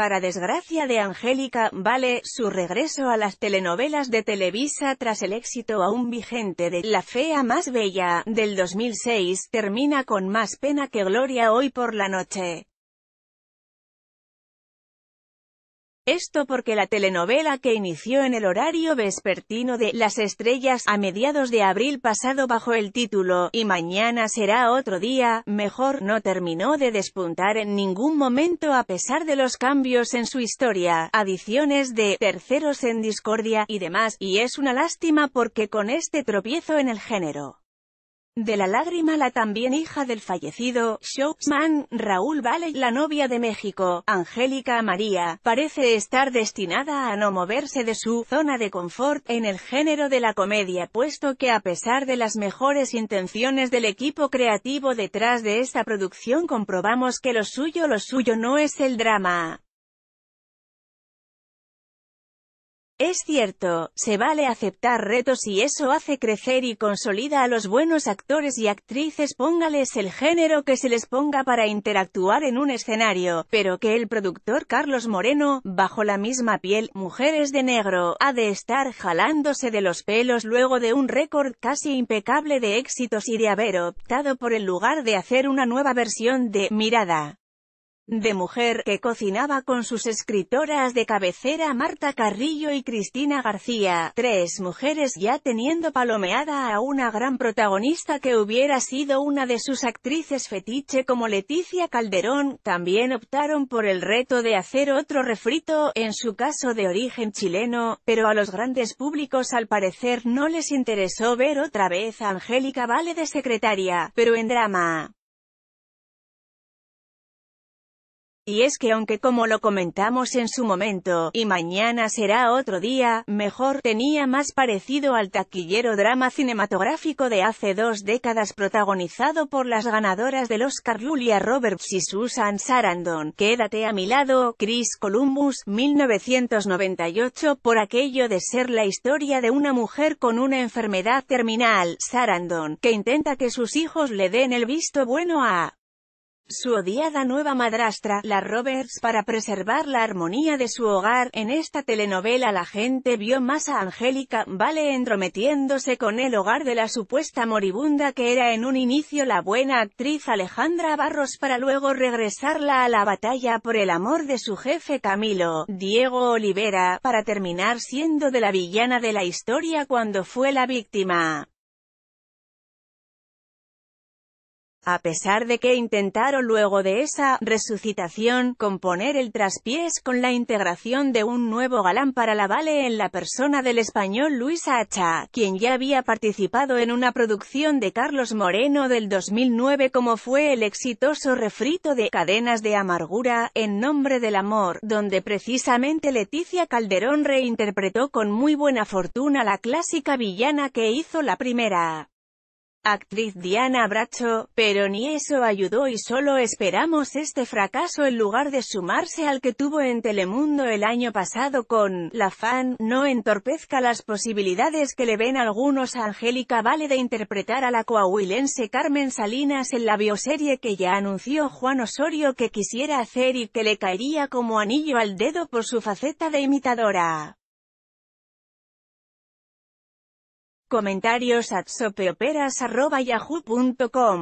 Para desgracia de Angélica, vale, su regreso a las telenovelas de Televisa tras el éxito aún vigente de La fea más bella, del 2006, termina con más pena que gloria hoy por la noche. Esto porque la telenovela que inició en el horario vespertino de Las Estrellas a mediados de abril pasado bajo el título Y mañana será otro día, mejor no terminó de despuntar en ningún momento a pesar de los cambios en su historia, adiciones de terceros en discordia y demás, y es una lástima porque con este tropiezo en el género. De la lágrima la también hija del fallecido, showman, Raúl Vale, la novia de México, Angélica María, parece estar destinada a no moverse de su zona de confort en el género de la comedia puesto que a pesar de las mejores intenciones del equipo creativo detrás de esta producción comprobamos que lo suyo lo suyo no es el drama. Es cierto, se vale aceptar retos y eso hace crecer y consolida a los buenos actores y actrices póngales el género que se les ponga para interactuar en un escenario, pero que el productor Carlos Moreno, bajo la misma piel, Mujeres de Negro, ha de estar jalándose de los pelos luego de un récord casi impecable de éxitos y de haber optado por el lugar de hacer una nueva versión de Mirada de mujer que cocinaba con sus escritoras de cabecera Marta Carrillo y Cristina García, tres mujeres ya teniendo palomeada a una gran protagonista que hubiera sido una de sus actrices fetiche como Leticia Calderón, también optaron por el reto de hacer otro refrito, en su caso de origen chileno, pero a los grandes públicos al parecer no les interesó ver otra vez a Angélica Vale de secretaria, pero en drama. Y es que aunque como lo comentamos en su momento, y mañana será otro día, mejor, tenía más parecido al taquillero drama cinematográfico de hace dos décadas protagonizado por las ganadoras del Oscar Julia Roberts y Susan Sarandon, Quédate a mi lado, Chris Columbus, 1998, por aquello de ser la historia de una mujer con una enfermedad terminal, Sarandon, que intenta que sus hijos le den el visto bueno a su odiada nueva madrastra, la Roberts, para preservar la armonía de su hogar. En esta telenovela la gente vio más a Angélica Vale entrometiéndose con el hogar de la supuesta moribunda que era en un inicio la buena actriz Alejandra Barros para luego regresarla a la batalla por el amor de su jefe Camilo, Diego Olivera, para terminar siendo de la villana de la historia cuando fue la víctima. a pesar de que intentaron luego de esa resucitación componer el traspiés con la integración de un nuevo galán para la Vale en la persona del español Luis Hacha, quien ya había participado en una producción de Carlos Moreno del 2009 como fue el exitoso refrito de Cadenas de Amargura, En Nombre del Amor, donde precisamente Leticia Calderón reinterpretó con muy buena fortuna la clásica villana que hizo la primera actriz Diana Bracho, pero ni eso ayudó y solo esperamos este fracaso en lugar de sumarse al que tuvo en Telemundo el año pasado con La Fan, no entorpezca las posibilidades que le ven algunos a Angélica Vale de interpretar a la coahuilense Carmen Salinas en la bioserie que ya anunció Juan Osorio que quisiera hacer y que le caería como anillo al dedo por su faceta de imitadora. Comentarios at sopeoperas.yahoo.com